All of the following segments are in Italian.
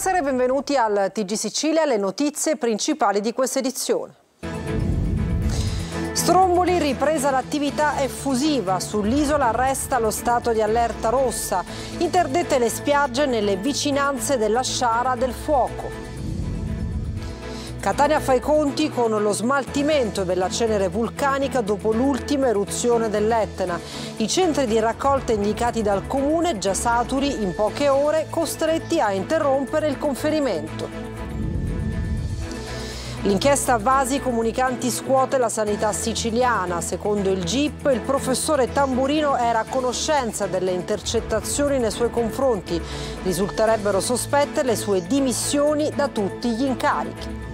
Buonasera e benvenuti al TG Sicilia, le notizie principali di questa edizione. Stromboli ripresa l'attività effusiva, sull'isola resta lo stato di allerta rossa, interdette le spiagge nelle vicinanze della sciara del fuoco. Catania fa i conti con lo smaltimento della cenere vulcanica dopo l'ultima eruzione dell'Etna. I centri di raccolta indicati dal comune, già saturi in poche ore, costretti a interrompere il conferimento. L'inchiesta Vasi Comunicanti scuote la sanità siciliana. Secondo il GIP, il professore Tamburino era a conoscenza delle intercettazioni nei suoi confronti. Risulterebbero sospette le sue dimissioni da tutti gli incarichi.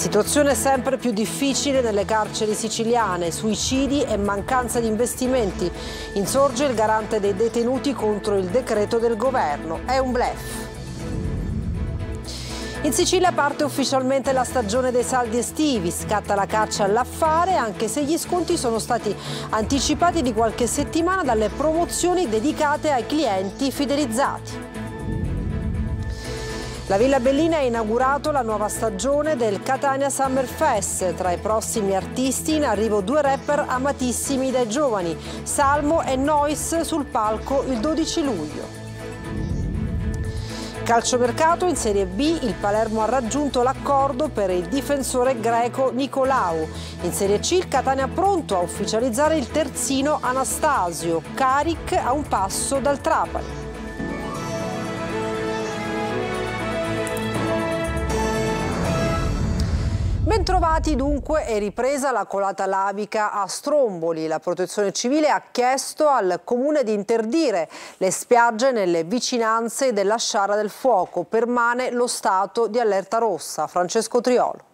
Situazione sempre più difficile nelle carceri siciliane, suicidi e mancanza di investimenti. Insorge il garante dei detenuti contro il decreto del governo. È un blef. In Sicilia parte ufficialmente la stagione dei saldi estivi, scatta la caccia all'affare anche se gli sconti sono stati anticipati di qualche settimana dalle promozioni dedicate ai clienti fidelizzati. La Villa Bellina ha inaugurato la nuova stagione del Catania Summer Fest. Tra i prossimi artisti in arrivo due rapper amatissimi dai giovani, Salmo e Nois sul palco il 12 luglio. Calciomercato in Serie B il Palermo ha raggiunto l'accordo per il difensore greco Nicolau. In Serie C il Catania pronto a ufficializzare il terzino Anastasio, Caric a un passo dal Trapani. Bentrovati dunque è ripresa la colata lavica a Stromboli. La protezione civile ha chiesto al comune di interdire le spiagge nelle vicinanze della sciara del fuoco. Permane lo stato di allerta rossa. Francesco Triolo.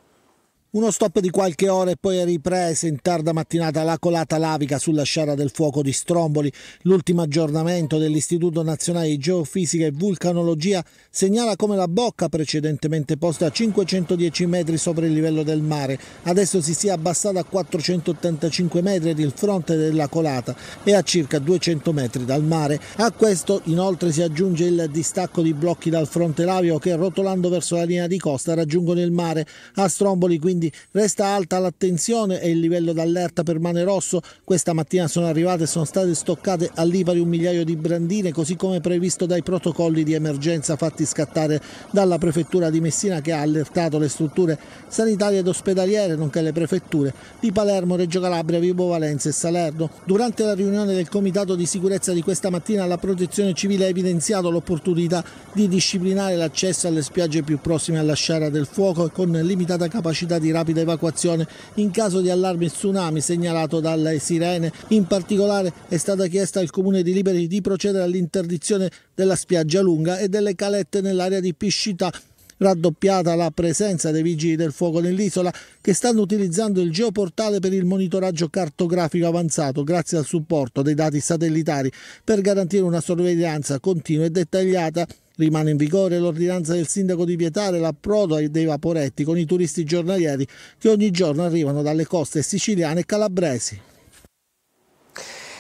Uno stop di qualche ora e poi riprese in tarda mattinata la colata lavica sulla sciara del fuoco di Stromboli. L'ultimo aggiornamento dell'Istituto Nazionale di Geofisica e Vulcanologia segnala come la bocca precedentemente posta a 510 metri sopra il livello del mare adesso si sia abbassata a 485 metri ed il fronte della colata è a circa 200 metri dal mare. A questo inoltre si aggiunge il distacco di blocchi dal fronte lavio che rotolando verso la linea di costa raggiungono il mare. A Stromboli quindi quindi resta alta l'attenzione e il livello d'allerta permane rosso. Questa mattina sono arrivate e sono state stoccate all'Ipari un migliaio di brandine, così come previsto dai protocolli di emergenza fatti scattare dalla prefettura di Messina che ha allertato le strutture sanitarie ed ospedaliere, nonché le prefetture di Palermo, Reggio Calabria, Vibo Valenza e Salerno. Durante la riunione del Comitato di sicurezza di questa mattina la Protezione Civile ha evidenziato l'opportunità di disciplinare l'accesso alle spiagge più prossime alla sciara del fuoco con limitata capacità di rapida evacuazione in caso di allarme tsunami segnalato dalle sirene. In particolare è stata chiesta al comune di Liberi di procedere all'interdizione della spiaggia lunga e delle calette nell'area di Piscita raddoppiata la presenza dei vigili del fuoco nell'isola che stanno utilizzando il geoportale per il monitoraggio cartografico avanzato grazie al supporto dei dati satellitari per garantire una sorveglianza continua e dettagliata Rimane in vigore l'ordinanza del sindaco di vietare l'approdo dei vaporetti con i turisti giornalieri che ogni giorno arrivano dalle coste siciliane e calabresi.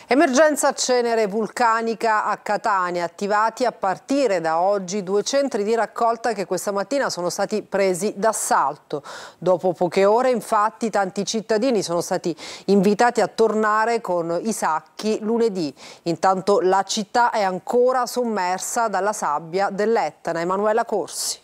Emergenza cenere vulcanica a Catania, attivati a partire da oggi due centri di raccolta che questa mattina sono stati presi d'assalto. Dopo poche ore infatti tanti cittadini sono stati invitati a tornare con i sacchi lunedì. Intanto la città è ancora sommersa dalla sabbia dell'Etna. Emanuela Corsi.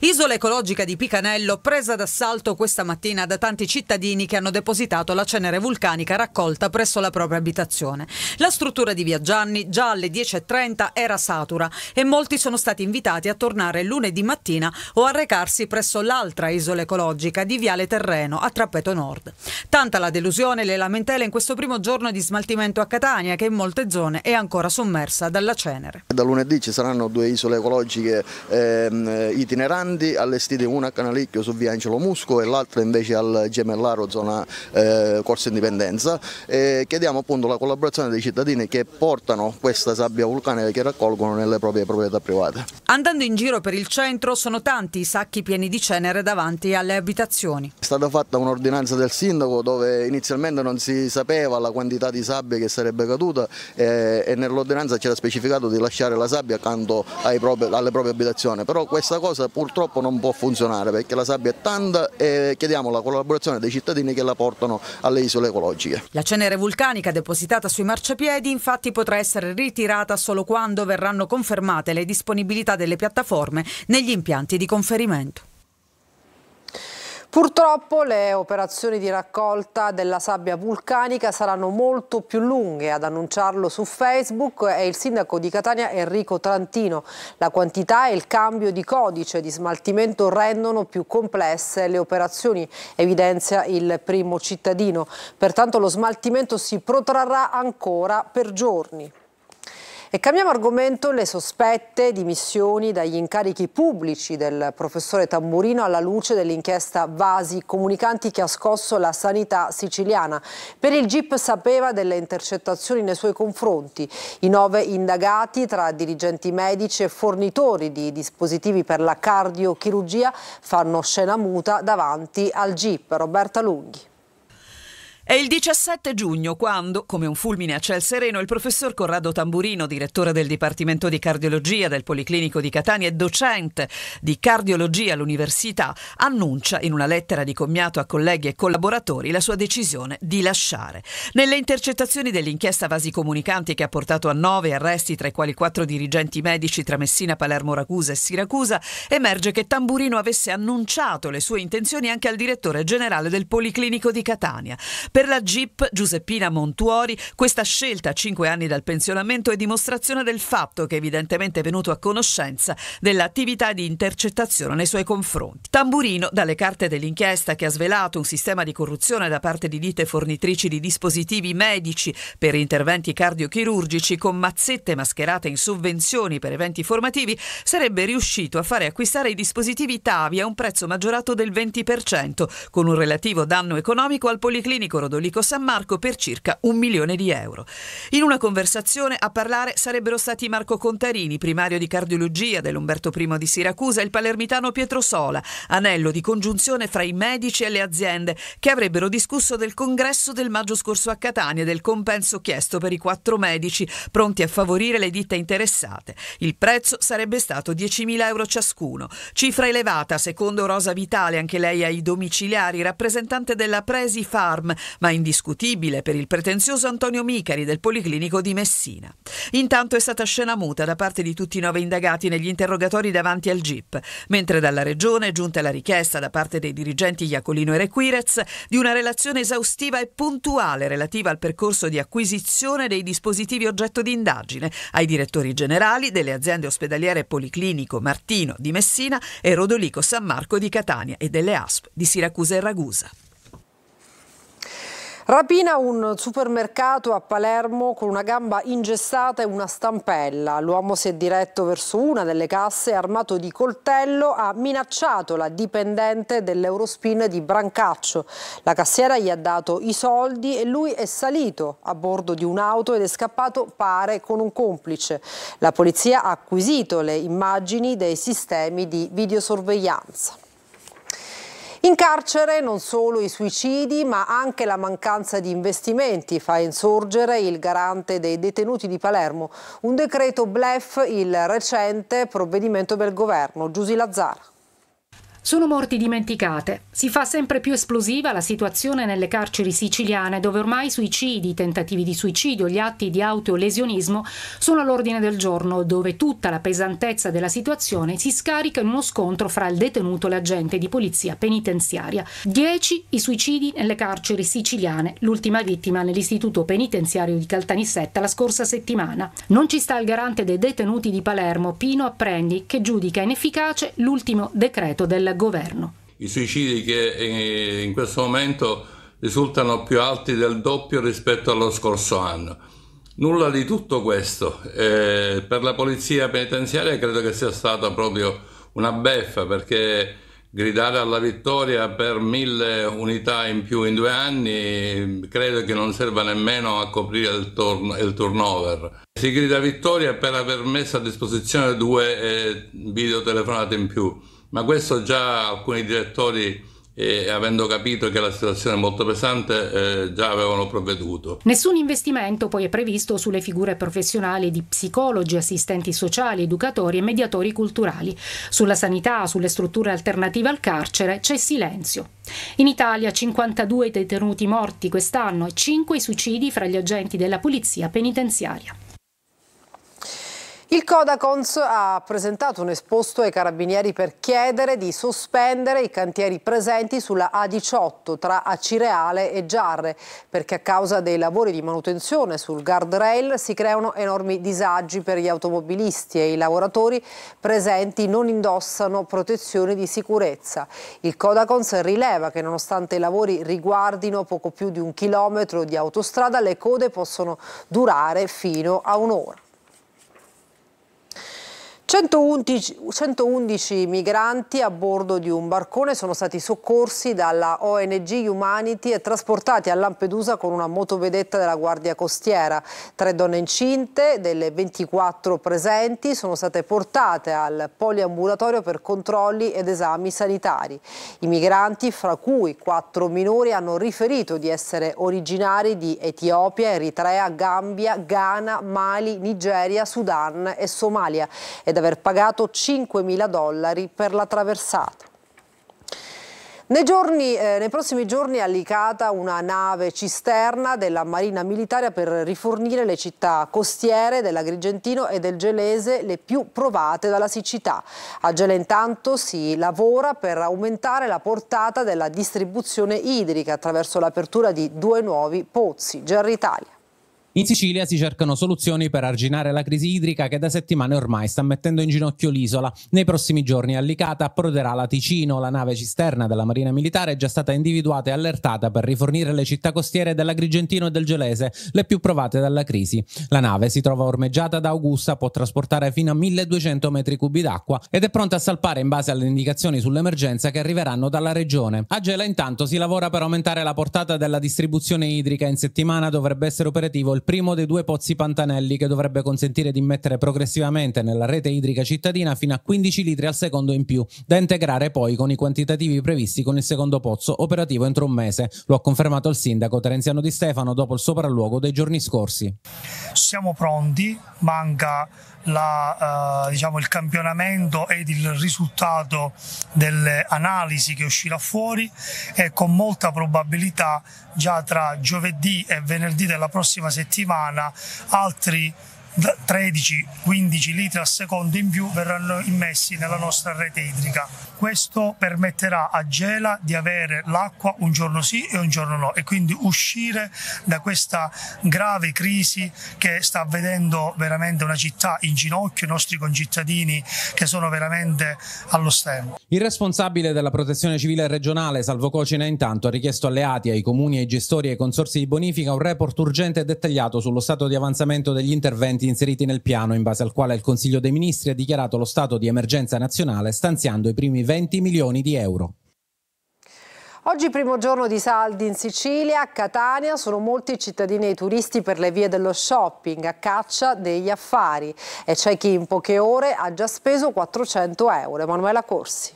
Isola ecologica di Picanello presa d'assalto questa mattina da tanti cittadini che hanno depositato la cenere vulcanica raccolta presso la propria abitazione. La struttura di Via Gianni già alle 10.30 era satura e molti sono stati invitati a tornare lunedì mattina o a recarsi presso l'altra isola ecologica di Viale Terreno a Trappeto Nord. Tanta la delusione e le lamentele in questo primo giorno di smaltimento a Catania che in molte zone è ancora sommersa dalla cenere. Da lunedì ci saranno due isole ecologiche eh, itineranti grandi allestite una a Canalicchio su via Angelo Musco e l'altra invece al Gemellaro zona eh, Corso Indipendenza e chiediamo appunto la collaborazione dei cittadini che portano questa sabbia vulcanica che raccolgono nelle proprie proprietà private. Andando in giro per il centro sono tanti i sacchi pieni di cenere davanti alle abitazioni. È stata fatta un'ordinanza del sindaco dove inizialmente non si sapeva la quantità di sabbia che sarebbe caduta eh, e nell'ordinanza c'era specificato di lasciare la sabbia accanto propri, alle proprie abitazioni, però questa cosa appunto purtroppo non può funzionare perché la sabbia è tanta e chiediamo la collaborazione dei cittadini che la portano alle isole ecologiche. La cenere vulcanica depositata sui marciapiedi infatti potrà essere ritirata solo quando verranno confermate le disponibilità delle piattaforme negli impianti di conferimento. Purtroppo le operazioni di raccolta della sabbia vulcanica saranno molto più lunghe, ad annunciarlo su Facebook è il sindaco di Catania Enrico Trantino. La quantità e il cambio di codice di smaltimento rendono più complesse le operazioni, evidenzia il primo cittadino. Pertanto lo smaltimento si protrarrà ancora per giorni. E cambiamo argomento le sospette dimissioni dagli incarichi pubblici del professore Tamburino alla luce dell'inchiesta Vasi Comunicanti che ha scosso la sanità siciliana. Per il GIP sapeva delle intercettazioni nei suoi confronti. I nove indagati tra dirigenti medici e fornitori di dispositivi per la cardiochirurgia fanno scena muta davanti al GIP. Roberta Lunghi. È il 17 giugno quando, come un fulmine a ciel sereno, il professor Corrado Tamburino, direttore del Dipartimento di Cardiologia del Policlinico di Catania e docente di cardiologia all'università, annuncia in una lettera di commiato a colleghi e collaboratori la sua decisione di lasciare. Nelle intercettazioni dell'inchiesta Vasi Comunicanti che ha portato a nove arresti, tra i quali quattro dirigenti medici tra Messina, Palermo, Ragusa e Siracusa, emerge che Tamburino avesse annunciato le sue intenzioni anche al direttore generale del Policlinico di Catania. Per la Jeep Giuseppina Montuori questa scelta a 5 anni dal pensionamento è dimostrazione del fatto che evidentemente è venuto a conoscenza dell'attività di intercettazione nei suoi confronti. Tamburino, dalle carte dell'inchiesta che ha svelato un sistema di corruzione da parte di ditte fornitrici di dispositivi medici per interventi cardiochirurgici con mazzette mascherate in sovvenzioni per eventi formativi, sarebbe riuscito a fare acquistare i dispositivi TAVI a un prezzo maggiorato del 20%, con un relativo danno economico al policlinico Rodolico San Marco per circa un milione di euro. In una conversazione a parlare sarebbero stati Marco Contarini, primario di cardiologia dell'Umberto I di Siracusa, e il palermitano Pietro Sola, anello di congiunzione fra i medici e le aziende, che avrebbero discusso del congresso del maggio scorso a Catania e del compenso chiesto per i quattro medici pronti a favorire le ditte interessate. Il prezzo sarebbe stato 10.000 euro ciascuno, cifra elevata secondo Rosa Vitale, anche lei ai domiciliari, rappresentante della Presi Farm, ma indiscutibile per il pretenzioso Antonio Micari del Policlinico di Messina. Intanto è stata scena muta da parte di tutti i nove indagati negli interrogatori davanti al GIP, mentre dalla Regione è giunta la richiesta da parte dei dirigenti Iacolino e Requirez di una relazione esaustiva e puntuale relativa al percorso di acquisizione dei dispositivi oggetto di indagine ai direttori generali delle aziende ospedaliere Policlinico Martino di Messina e Rodolico San Marco di Catania e delle ASP di Siracusa e Ragusa. Rapina un supermercato a Palermo con una gamba ingessata e una stampella. L'uomo si è diretto verso una delle casse, armato di coltello, ha minacciato la dipendente dell'Eurospin di Brancaccio. La cassiera gli ha dato i soldi e lui è salito a bordo di un'auto ed è scappato pare con un complice. La polizia ha acquisito le immagini dei sistemi di videosorveglianza. In carcere non solo i suicidi ma anche la mancanza di investimenti fa insorgere il garante dei detenuti di Palermo, un decreto blef il recente provvedimento del governo, Giusy Lazzara. Sono morti dimenticate. Si fa sempre più esplosiva la situazione nelle carceri siciliane, dove ormai suicidi, tentativi di suicidio, gli atti di autolesionismo sono all'ordine del giorno, dove tutta la pesantezza della situazione si scarica in uno scontro fra il detenuto e l'agente di polizia penitenziaria. Dieci i suicidi nelle carceri siciliane, l'ultima vittima nell'istituto penitenziario di Caltanissetta la scorsa settimana. Non ci sta il garante dei detenuti di Palermo, Pino Apprendi, che giudica inefficace l'ultimo decreto della governo. I suicidi che eh, in questo momento risultano più alti del doppio rispetto allo scorso anno. Nulla di tutto questo. Eh, per la polizia penitenziaria credo che sia stata proprio una beffa perché gridare alla vittoria per mille unità in più in due anni credo che non serva nemmeno a coprire il, turn- il turnover. Si grida vittoria per aver messo a disposizione due eh, videotelefonate in più ma questo già alcuni direttori e eh, avendo capito che la situazione è molto pesante eh, già avevano provveduto. Nessun investimento poi è previsto sulle figure professionali di psicologi, assistenti sociali, educatori e mediatori culturali. Sulla sanità, sulle strutture alternative al carcere c'è silenzio. In Italia 52 detenuti morti quest'anno e 5 suicidi fra gli agenti della polizia penitenziaria. Il Codacons ha presentato un esposto ai carabinieri per chiedere di sospendere i cantieri presenti sulla A18 tra Acireale e Giarre perché a causa dei lavori di manutenzione sul guardrail si creano enormi disagi per gli automobilisti e i lavoratori presenti non indossano protezioni di sicurezza. Il Codacons rileva che nonostante i lavori riguardino poco più di un chilometro di autostrada le code possono durare fino a un'ora. 111, 111, migranti a bordo di un barcone sono stati soccorsi dalla ONG Humanity e trasportati a Lampedusa con una motovedetta della Guardia Costiera. Tre donne incinte, delle 24 presenti, sono state portate al poliambulatorio per controlli ed esami sanitari. I migranti, fra cui quattro minori, hanno riferito di essere originari di Etiopia, Eritrea, Gambia, Ghana, Mali, Nigeria, Sudan e Somalia. Ed ed aver pagato 5.000 dollari per la traversata. Nei, giorni, eh, nei, prossimi giorni è allicata una nave cisterna della Marina Militare per rifornire le città costiere dell'Agrigentino e del Gelese le più provate dalla siccità. A Gela intanto si lavora per aumentare la portata della distribuzione idrica attraverso l'apertura di due nuovi pozzi. Gerritalia. In Sicilia si cercano soluzioni per arginare la crisi idrica che da settimane ormai sta mettendo in ginocchio l'isola. Nei prossimi giorni Allicata approderà la Ticino, la nave cisterna della Marina Militare è già stata individuata e allertata per rifornire le città costiere dell'Agrigentino e del Gelese, le più provate dalla crisi. La nave si trova ormeggiata da Augusta, può trasportare fino a 1200 metri cubi d'acqua ed è pronta a salpare in base alle indicazioni sull'emergenza che arriveranno dalla regione. A Gela intanto si lavora per aumentare la portata della distribuzione idrica, in settimana dovrebbe essere operativo il primo dei due pozzi Pantanelli che dovrebbe consentire di immettere progressivamente nella rete idrica cittadina fino a 15 litri al secondo in più, da integrare poi con i quantitativi previsti con il secondo pozzo operativo entro un mese. Lo ha confermato il sindaco Terenziano Di Stefano dopo il sopralluogo dei giorni scorsi. Siamo pronti, manca la, eh, diciamo, il campionamento ed il risultato delle analisi che uscirà fuori e con molta probabilità già tra giovedì e venerdì della prossima settimana altri 13-15 litri al secondo in più verranno immessi nella nostra rete idrica. Questo permetterà a Gela di avere l'acqua un giorno sì e un giorno no e quindi uscire da questa grave crisi che sta avvedendo veramente una città in ginocchio, i nostri concittadini che sono veramente allo stemmo. Il responsabile della protezione civile regionale, Salvo Cocina, intanto ha richiesto alleati, ai comuni, ai gestori e ai consorsi di bonifica un report urgente e dettagliato sullo stato di avanzamento degli interventi interventi inseriti nel piano in base al quale il Consiglio dei Ministri ha dichiarato lo stato di emergenza nazionale stanziando i primi 20 milioni di euro. Oggi primo giorno di saldi in Sicilia, a Catania sono molti i cittadini e i turisti per le vie dello shopping, a caccia degli affari e c'è chi in poche ore ha già speso 400 euro. Emanuela Corsi.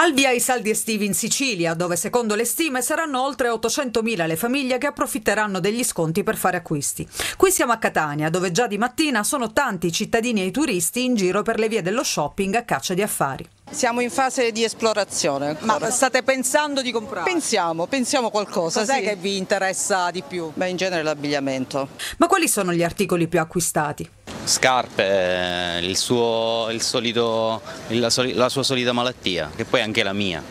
Al via i saldi estivi in Sicilia, dove secondo le stime saranno oltre 800.000 le famiglie che approfitteranno degli sconti per fare acquisti. Qui siamo a Catania, dove già di mattina sono tanti i cittadini e i turisti in giro per le vie dello shopping a caccia di affari. Siamo in fase di esplorazione. Ancora. Ma state pensando di comprare? Pensiamo, pensiamo qualcosa. Cos'è sì. che vi interessa di più? Beh, in genere l'abbigliamento. Ma quali sono gli articoli più acquistati? Scarpe, eh, il suo, il solito, la, la sua solita malattia, che poi è anche la mia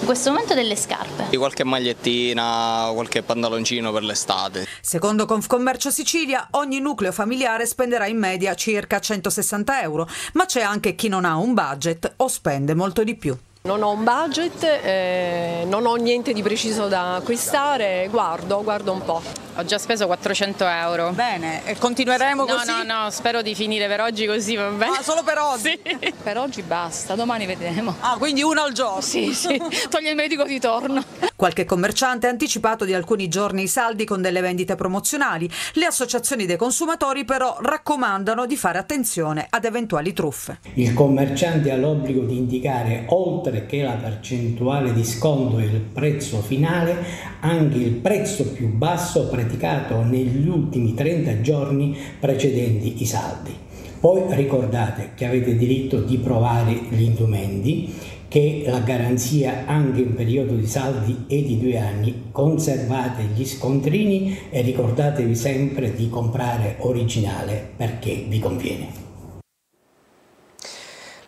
in questo momento delle scarpe. Di qualche magliettina, qualche pantaloncino per l'estate. Secondo Confcommercio Sicilia, ogni nucleo familiare spenderà in media circa 160 euro, ma c'è anche chi non ha un budget o spende molto di più. Non ho un budget, eh, non ho niente di preciso da acquistare, guardo, guardo un po'. Ho già speso 400 euro. Bene, e continueremo no, così? No, no, no, spero di finire per oggi così, va bene. Ah, solo per oggi? Sì. per oggi basta, domani vedremo. Ah, quindi uno al giorno? Sì, sì, toglie il medico di torno. Qualche commerciante ha anticipato di alcuni giorni i saldi con delle vendite promozionali. Le associazioni dei consumatori però raccomandano di fare attenzione ad eventuali truffe. Il commerciante ha l'obbligo di indicare, oltre che la percentuale di sconto e il prezzo finale, anche il prezzo più basso praticato praticato negli ultimi 30 giorni precedenti i saldi. Poi ricordate che avete diritto di provare gli indumenti, che la garanzia anche in periodo di saldi è di due anni, conservate gli scontrini e ricordatevi sempre di comprare originale perché vi conviene.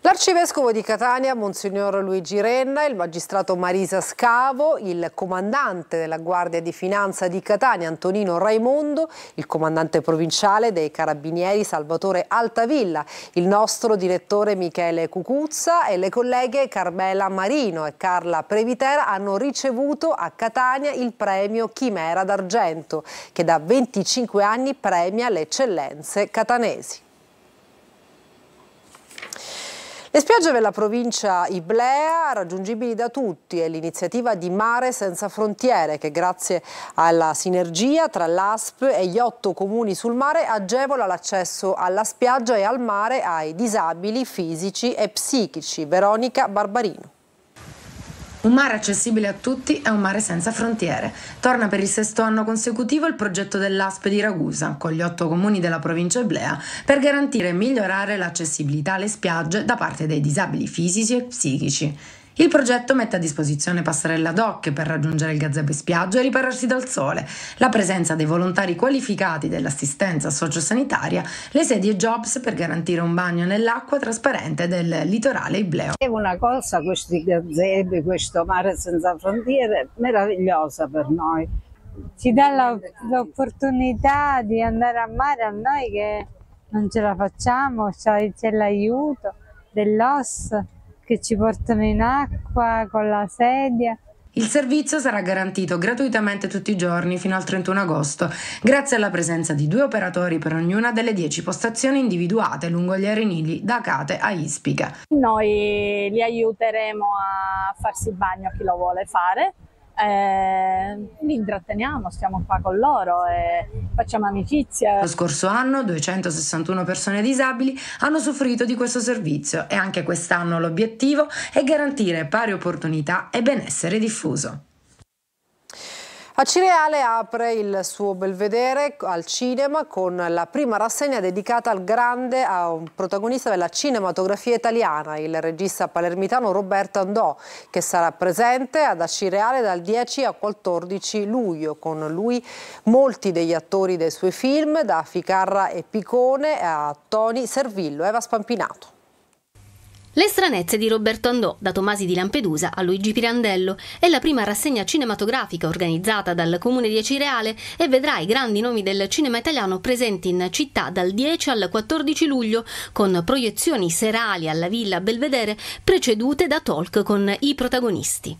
L'arcivescovo di Catania, Monsignor Luigi Renna, il magistrato Marisa Scavo, il comandante della Guardia di Finanza di Catania, Antonino Raimondo, il comandante provinciale dei Carabinieri, Salvatore Altavilla, il nostro direttore Michele Cucuzza e le colleghe Carmela Marino e Carla Previtera hanno ricevuto a Catania il premio Chimera d'Argento, che da 25 anni premia le eccellenze catanesi. Le spiagge della provincia Iblea, raggiungibili da tutti, è l'iniziativa di Mare Senza Frontiere che grazie alla sinergia tra l'ASP e gli otto comuni sul mare agevola l'accesso alla spiaggia e al mare ai disabili fisici e psichici. Veronica Barbarino. Un mare accessibile a tutti è un mare senza frontiere. Torna per il sesto anno consecutivo il progetto dell'ASP di Ragusa, con gli otto comuni della provincia eblea, per garantire e migliorare l'accessibilità alle spiagge da parte dei disabili fisici e psichici. Il progetto mette a disposizione passerelle ad hoc per raggiungere il gazebo in spiaggia e ripararsi dal sole, la presenza dei volontari qualificati dell'assistenza sociosanitaria, le sedie jobs per garantire un bagno nell'acqua trasparente del litorale ibleo. È una cosa questi gazebi, questo mare senza frontiere, meravigliosa per noi. Ci dà l'opportunità di andare a mare a noi che non ce la facciamo, c'è l'aiuto dell'OS che ci portano in acqua con la sedia. Il servizio sarà garantito gratuitamente tutti i giorni fino al 31 agosto, grazie alla presenza di due operatori per ognuna delle 10 postazioni individuate lungo gli arenili da Cate a Ispica. Noi li aiuteremo a farsi il bagno a chi lo vuole fare eh, li intratteniamo, stiamo qua con loro e facciamo amicizia. Lo scorso anno 261 persone disabili hanno soffrito di questo servizio e anche quest'anno l'obiettivo è garantire pari opportunità e benessere diffuso. A Cireale apre il suo belvedere al cinema con la prima rassegna dedicata al grande, a un protagonista della cinematografia italiana, il regista palermitano Roberto Andò, che sarà presente ad Acireale dal 10 al 14 luglio. Con lui molti degli attori dei suoi film, da Ficarra e Picone a Toni Servillo, Eva Spampinato. Le stranezze di Roberto Andò, da Tomasi di Lampedusa a Luigi Pirandello, è la prima rassegna cinematografica organizzata dal Comune di Acireale e vedrà i grandi nomi del cinema italiano presenti in città dal 10 al 14 luglio, con proiezioni serali alla Villa Belvedere precedute da talk con i protagonisti.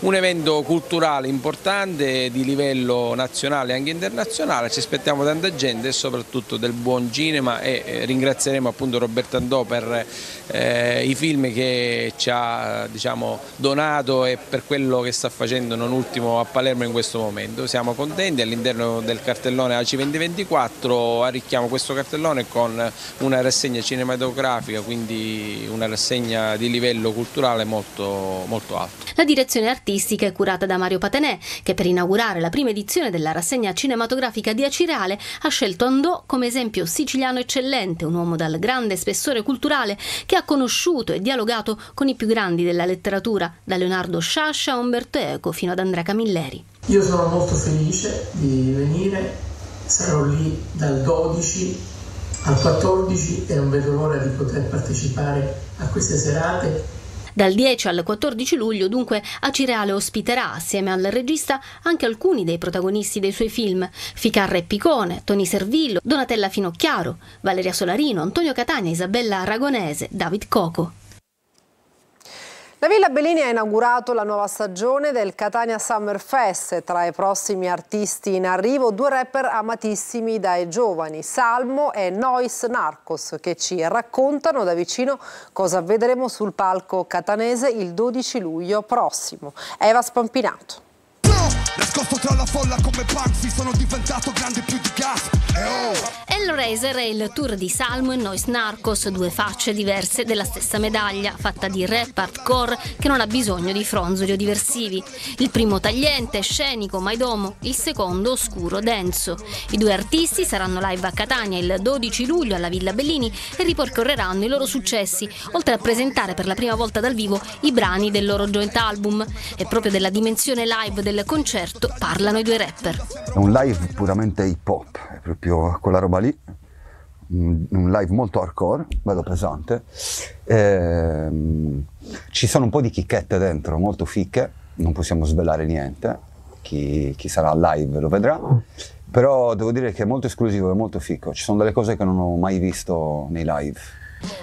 Un evento culturale importante di livello nazionale e anche internazionale, ci aspettiamo tanta gente e soprattutto del buon cinema e eh, ringrazieremo appunto Roberto Andò per eh, i film che ci ha diciamo, donato e per quello che sta facendo non ultimo a Palermo in questo momento. Siamo contenti all'interno del cartellone AC 2024, arricchiamo questo cartellone con una rassegna cinematografica, quindi una rassegna di livello culturale molto, molto alto. La direzione artistica è curata da Mario Patenè, che per inaugurare la prima edizione della rassegna cinematografica di Acireale ha scelto Andò come esempio siciliano eccellente, un uomo dal grande spessore culturale che ha conosciuto e dialogato con i più grandi della letteratura, da Leonardo Sciascia a Umberto Eco fino ad Andrea Camilleri. Io sono molto felice di venire, sarò lì dal 12 al 14 e non vedo l'ora di poter partecipare a queste serate dal 10 al 14 luglio dunque Acireale ospiterà assieme al regista anche alcuni dei protagonisti dei suoi film, Ficarra e Picone, Toni Servillo, Donatella Finocchiaro, Valeria Solarino, Antonio Catania, Isabella Aragonese, David Coco. La Villa Bellini ha inaugurato la nuova stagione del Catania Summer Fest. Tra i prossimi artisti in arrivo, due rapper amatissimi dai giovani, Salmo e Nois Narcos, che ci raccontano da vicino cosa vedremo sul palco catanese il 12 luglio prossimo. Eva Spampinato. Nascosto tra la folla come Banksy sono diventato grande più di gas E oh Hellraiser è il tour di Salmo e Nois Narcos, due facce diverse della stessa medaglia, fatta di rap hardcore che non ha bisogno di fronzoli o diversivi. Il primo tagliente, scenico, maidomo, il secondo oscuro, denso. I due artisti saranno live a Catania il 12 luglio alla Villa Bellini e ripercorreranno i loro successi, oltre a presentare per la prima volta dal vivo i brani del loro joint album. E proprio della dimensione live del concerto certo parlano i due rapper. È un live puramente hip hop, è proprio quella roba lì, un live molto hardcore, bello pesante. E, ehm, ci sono un po' di chicchette dentro, molto ficche, non possiamo svelare niente, chi, chi sarà live lo vedrà, però devo dire che è molto esclusivo e molto ficco, ci sono delle cose che non ho mai visto nei live.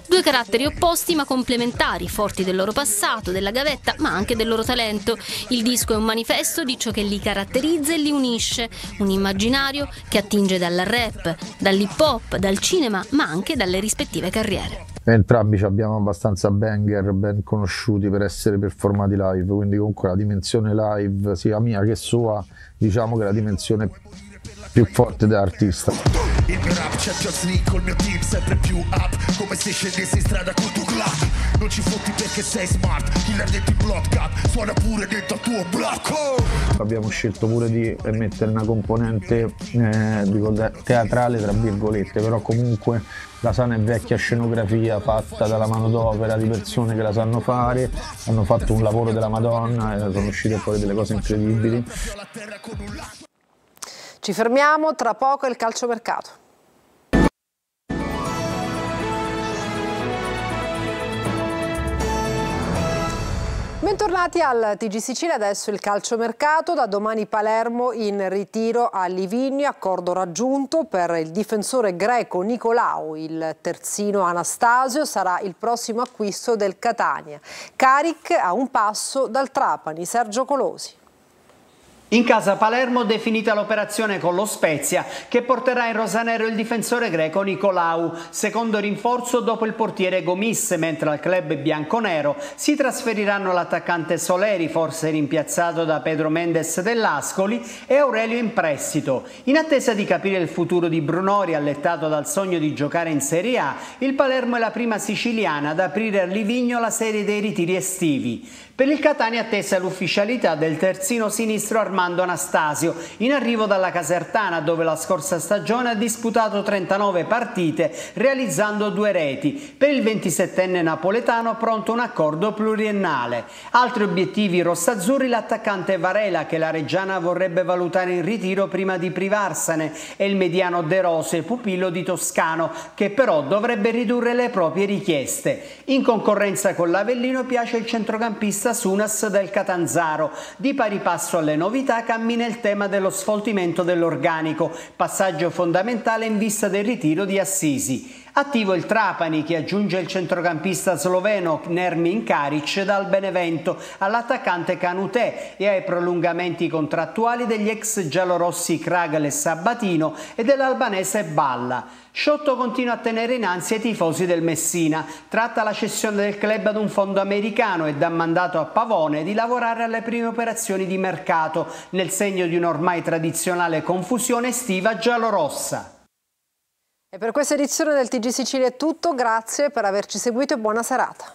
Due caratteri opposti ma complementari, forti del loro passato, della gavetta ma anche del loro talento. Il disco è un manifesto di ciò che li caratterizza e li unisce, un immaginario che attinge dal rap, dall'hip hop, dal cinema ma anche dalle rispettive carriere. Entrambi abbiamo abbastanza banger ben conosciuti per essere performati live, quindi comunque la dimensione live, sia mia che sua, diciamo che è la dimensione più forte dell'artista. Il mio rap c'è Just Lee col mio team sempre più up Come se scendessi in strada col tuo clap Non ci fotti perché sei smart Killer dentro il bloodcut Suona pure dentro al tuo blocco Abbiamo scelto pure di mettere una componente eh, teatrale tra virgolette Però comunque la sana e vecchia scenografia fatta dalla manodopera di persone che la sanno fare, hanno fatto un lavoro della Madonna e eh, sono uscite fuori delle cose incredibili. Ci fermiamo, tra poco il calciomercato. Bentornati al TG Sicilia, adesso il calciomercato, da domani Palermo in ritiro a Livigno, accordo raggiunto per il difensore greco Nicolao, il terzino Anastasio sarà il prossimo acquisto del Catania. Caric a un passo dal Trapani, Sergio Colosi. In casa Palermo definita l'operazione con lo Spezia che porterà in rosanero il difensore greco Nicolau, secondo rinforzo dopo il portiere Gomis, mentre al club bianconero si trasferiranno l'attaccante Soleri, forse rimpiazzato da Pedro Mendes dell'Ascoli, e Aurelio in prestito. In attesa di capire il futuro di Brunori, allettato dal sogno di giocare in Serie A, il Palermo è la prima siciliana ad aprire a Livigno la serie dei ritiri estivi. Per il Catania attesa l'ufficialità del terzino sinistro armato Armando Anastasio, in arrivo dalla Casertana dove la scorsa stagione ha disputato 39 partite realizzando due reti. Per il 27enne napoletano pronto un accordo pluriennale. Altri obiettivi rossazzurri l'attaccante Varela che la Reggiana vorrebbe valutare in ritiro prima di privarsene e il mediano De Rose, pupillo di Toscano, che però dovrebbe ridurre le proprie richieste. In concorrenza con l'Avellino piace il centrocampista Sunas del Catanzaro, di pari passo alle novità comunità cammina il tema dello sfoltimento dell'organico, passaggio fondamentale in vista del ritiro di Assisi. Attivo il Trapani che aggiunge il centrocampista sloveno Nermin Karic dal Benevento all'attaccante Canutè e ai prolungamenti contrattuali degli ex giallorossi Kragel e Sabatino e dell'albanese Balla. Sciotto continua a tenere in ansia i tifosi del Messina, tratta la cessione del club ad un fondo americano e dà mandato a Pavone di lavorare alle prime operazioni di mercato, nel segno di un'ormai tradizionale confusione estiva giallorossa. E per questa edizione del TG Sicilia è tutto, grazie per averci seguito e buona serata.